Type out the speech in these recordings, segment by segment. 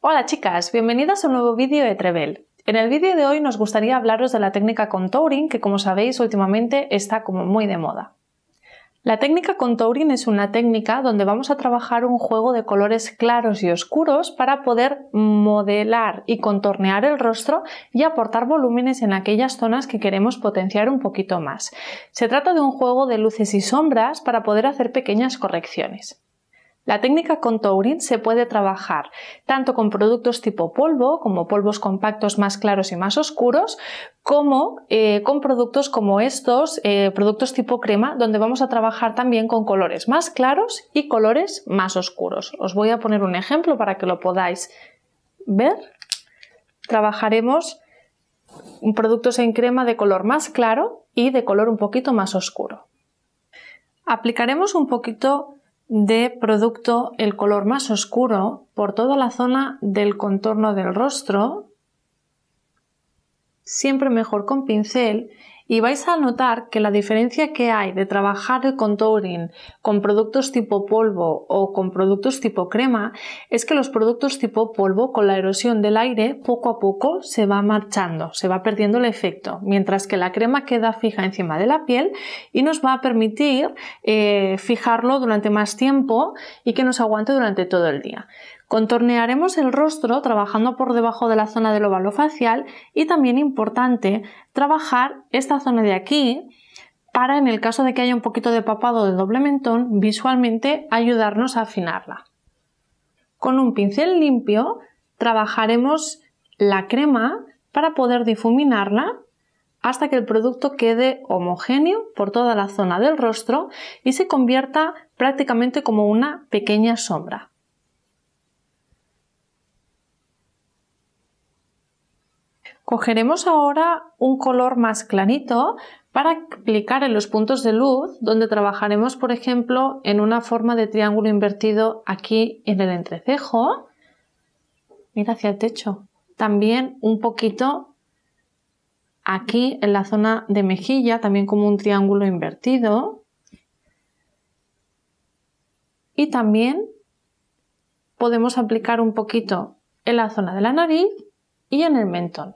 Hola chicas, bienvenidas a un nuevo vídeo de Trevel. En el vídeo de hoy nos gustaría hablaros de la técnica contouring que como sabéis últimamente está como muy de moda. La técnica contouring es una técnica donde vamos a trabajar un juego de colores claros y oscuros para poder modelar y contornear el rostro y aportar volúmenes en aquellas zonas que queremos potenciar un poquito más. Se trata de un juego de luces y sombras para poder hacer pequeñas correcciones. La técnica con Touring se puede trabajar tanto con productos tipo polvo, como polvos compactos más claros y más oscuros, como eh, con productos como estos, eh, productos tipo crema, donde vamos a trabajar también con colores más claros y colores más oscuros. Os voy a poner un ejemplo para que lo podáis ver. Trabajaremos productos en crema de color más claro y de color un poquito más oscuro. Aplicaremos un poquito de producto el color más oscuro por toda la zona del contorno del rostro siempre mejor con pincel y vais a notar que la diferencia que hay de trabajar el contouring con productos tipo polvo o con productos tipo crema es que los productos tipo polvo con la erosión del aire poco a poco se va marchando, se va perdiendo el efecto, mientras que la crema queda fija encima de la piel y nos va a permitir eh, fijarlo durante más tiempo y que nos aguante durante todo el día. Contornearemos el rostro trabajando por debajo de la zona del óvalo facial y también importante trabajar esta zona de aquí para en el caso de que haya un poquito de papado de doble mentón visualmente ayudarnos a afinarla. Con un pincel limpio trabajaremos la crema para poder difuminarla hasta que el producto quede homogéneo por toda la zona del rostro y se convierta prácticamente como una pequeña sombra. Cogeremos ahora un color más clarito para aplicar en los puntos de luz donde trabajaremos, por ejemplo, en una forma de triángulo invertido aquí en el entrecejo. Mira hacia el techo. También un poquito aquí en la zona de mejilla, también como un triángulo invertido. Y también podemos aplicar un poquito en la zona de la nariz y en el mentón.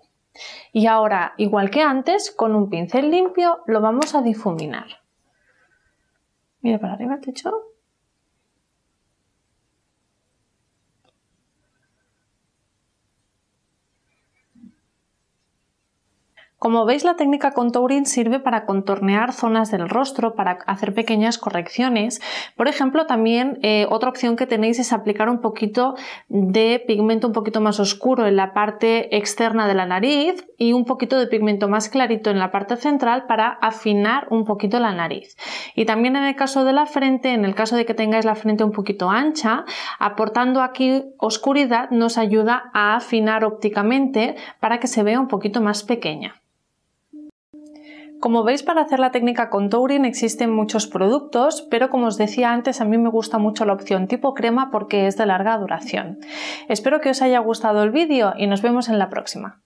Y ahora, igual que antes, con un pincel limpio lo vamos a difuminar. Mira para arriba, techo. Como veis, la técnica contouring sirve para contornear zonas del rostro, para hacer pequeñas correcciones. Por ejemplo, también eh, otra opción que tenéis es aplicar un poquito de pigmento un poquito más oscuro en la parte externa de la nariz y un poquito de pigmento más clarito en la parte central para afinar un poquito la nariz. Y también en el caso de la frente, en el caso de que tengáis la frente un poquito ancha, aportando aquí oscuridad nos ayuda a afinar ópticamente para que se vea un poquito más pequeña. Como veis, para hacer la técnica con contouring existen muchos productos, pero como os decía antes, a mí me gusta mucho la opción tipo crema porque es de larga duración. Espero que os haya gustado el vídeo y nos vemos en la próxima.